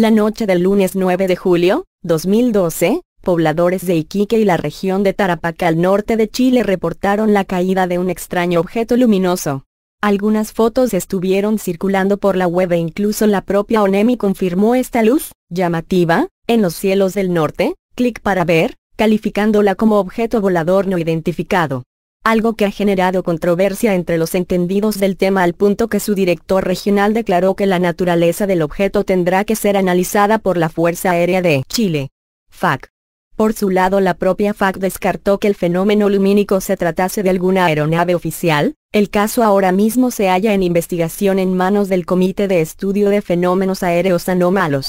La noche del lunes 9 de julio, 2012, pobladores de Iquique y la región de Tarapacá al norte de Chile reportaron la caída de un extraño objeto luminoso. Algunas fotos estuvieron circulando por la web e incluso la propia ONEMI confirmó esta luz, llamativa, en los cielos del norte, clic para ver, calificándola como objeto volador no identificado algo que ha generado controversia entre los entendidos del tema al punto que su director regional declaró que la naturaleza del objeto tendrá que ser analizada por la Fuerza Aérea de Chile. FAC. Por su lado la propia FAC descartó que el fenómeno lumínico se tratase de alguna aeronave oficial, el caso ahora mismo se halla en investigación en manos del Comité de Estudio de Fenómenos Aéreos Anómalos.